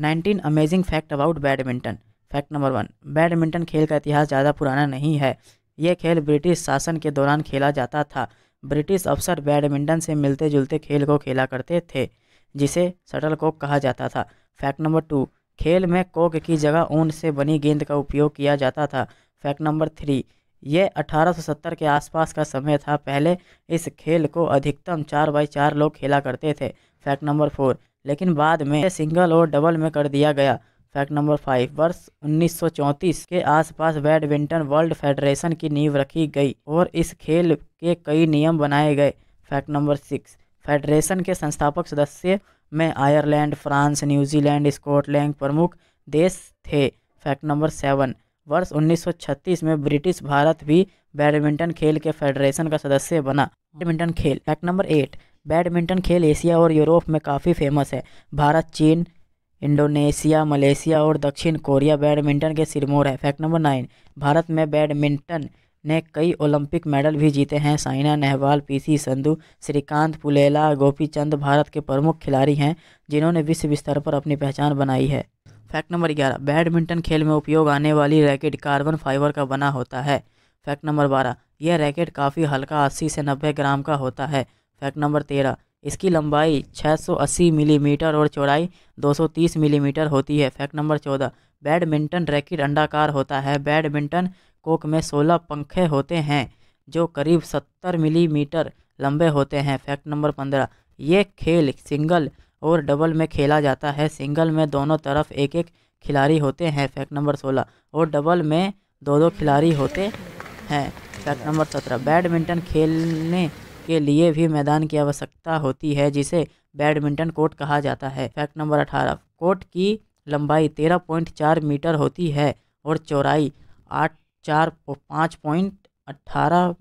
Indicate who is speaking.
Speaker 1: nineteen amazing fact about badminton fact number one badminton खेल का इतिहास ज़्यादा पुराना नहीं है यह खेल ब्रिटिश शासन के दौरान खेला जाता था ब्रिटिश अफसर बैडमिंटन से मिलते जुलते खेल को खेला करते थे जिसे शटल कोक कहा जाता था फैक्ट नंबर टू खेल में कोक की जगह ऊन से बनी गेंद का उपयोग किया जाता था फैक्ट नंबर थ्री ये 1870 के आसपास का समय था पहले इस खेल को अधिकतम चार बाई चार लोग खेला करते थे फैक्ट नंबर फोर लेकिन बाद में सिंगल और डबल में कर दिया गया फैक्ट नंबर फाइव वर्ष 1934 के आसपास बैडमिंटन वर्ल्ड फेडरेशन की नींव रखी गई और इस खेल के कई नियम बनाए गए फैक्ट नंबर सिक्स फेडरेशन के संस्थापक सदस्य में आयरलैंड फ्रांस न्यूजीलैंड स्कॉटलैंड प्रमुख देश थे फैक्ट नंबर सेवन वर्ष 1936 में ब्रिटिश भारत भी बैडमिंटन खेल के फेडरेशन का सदस्य बना बैडमिंटन खेल फैक्ट नंबर एट बैडमिंटन खेल एशिया और यूरोप में काफ़ी फेमस है भारत चीन इंडोनेशिया मलेशिया और दक्षिण कोरिया बैडमिंटन के सिरमौर है फैक्ट नंबर नाइन भारत में बैडमिंटन ने कई ओलंपिक मेडल भी जीते हैं साइना नेहवाल पीसी संधु श्रीकांत पुलेला गोपीचंद भारत के प्रमुख खिलाड़ी हैं जिन्होंने विश्व स्तर पर अपनी पहचान बनाई है फैक्ट नंबर ग्यारह बैडमिंटन खेल में उपयोग आने वाली रैकेट कार्बन फाइबर का बना होता है फैक्ट नंबर बारह यह रैकेट काफ़ी हल्का अस्सी से नब्बे ग्राम का होता है फैक्ट नंबर तेरह इसकी लंबाई 680 मिलीमीटर और चौड़ाई 230 मिलीमीटर होती है फैक्ट नंबर चौदह बैडमिंटन रैकेट अंडाकार होता है बैडमिंटन कोक में 16 पंखे होते हैं जो करीब 70 मिलीमीटर लंबे होते हैं फैक्ट नंबर पंद्रह ये खेल सिंगल और डबल में खेला जाता है सिंगल में दोनों तरफ एक एक खिलाड़ी होते हैं फैक्ट नंबर सोलह और डबल में दो दो खिलाड़ी होते हैं फैक्ट नंबर सत्रह बैडमिंटन खेलने के लिए भी मैदान की आवश्यकता होती है जिसे बैडमिंटन कोर्ट कहा जाता है फैक्ट नंबर अठारह कोर्ट की लंबाई तेरह पॉइंट चार मीटर होती है और चौराई आठ चार पाँच पॉइंट अट्ठारह